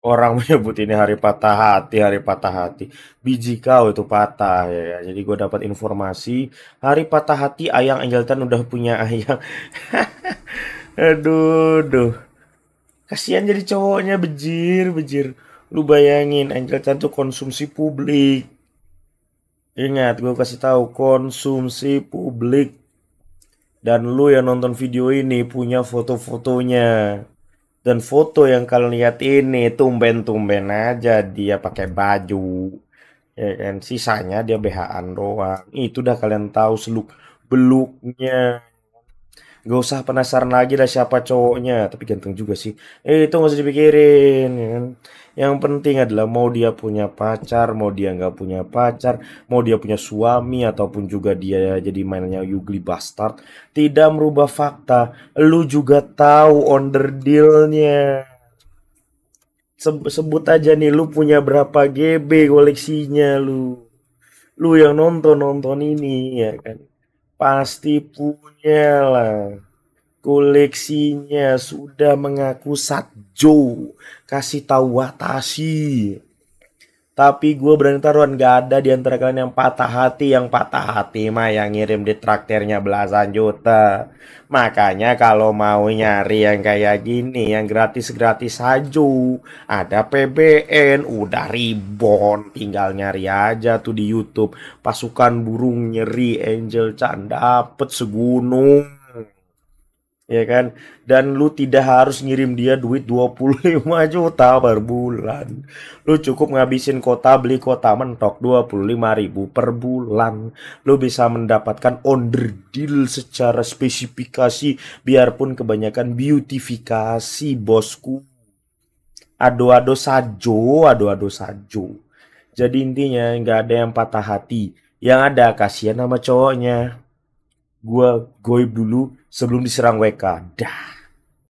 Orang menyebut ini hari patah hati, hari patah hati. Biji kau itu patah ya. ya. Jadi gue dapat informasi hari patah hati Ayang tan udah punya ayang. aduh, duh. Kasihan jadi cowoknya bejir, bejir. Lu bayangin Angel tan tuh konsumsi publik. Ingat, gue kasih tahu konsumsi publik. Dan lu yang nonton video ini punya foto-fotonya. Dan foto yang kalian lihat ini tumben-tumben aja dia pakai baju. Ya kan sisanya dia bahan an doang. Itu dah kalian tahu seluk beluknya. Gak usah penasaran lagi lah siapa cowoknya, tapi ganteng juga sih. Eh, itu gak usah dipikirin ya kan. Yang penting adalah mau dia punya pacar, mau dia nggak punya pacar, mau dia punya suami ataupun juga dia jadi mainannya ugly Bastard, tidak merubah fakta. Lu juga tahu under dealnya. sebut aja nih lu punya berapa GB koleksinya lu. Lu yang nonton-nonton ini ya kan. Pasti punya lah koleksinya sudah mengaku Satjo kasih tahu Watashi tapi gue berani taruhan gak ada di antara kalian yang patah hati yang patah hati mah yang ngirim di traktirnya belasan juta makanya kalau mau nyari yang kayak gini yang gratis gratis saja ada PBN udah ribon tinggal nyari aja tuh di YouTube pasukan burung nyeri Angel Chan dapet segunung ya kan dan lu tidak harus ngirim dia duit 25 juta per bulan lu cukup ngabisin kota beli kota mentok 25 ribu per bulan lu bisa mendapatkan under deal secara spesifikasi biarpun kebanyakan beautifikasi bosku ado-ado sajo ado-ado sajo jadi intinya nggak ada yang patah hati yang ada kasihan sama cowoknya gue goib dulu sebelum diserang WK. Dah.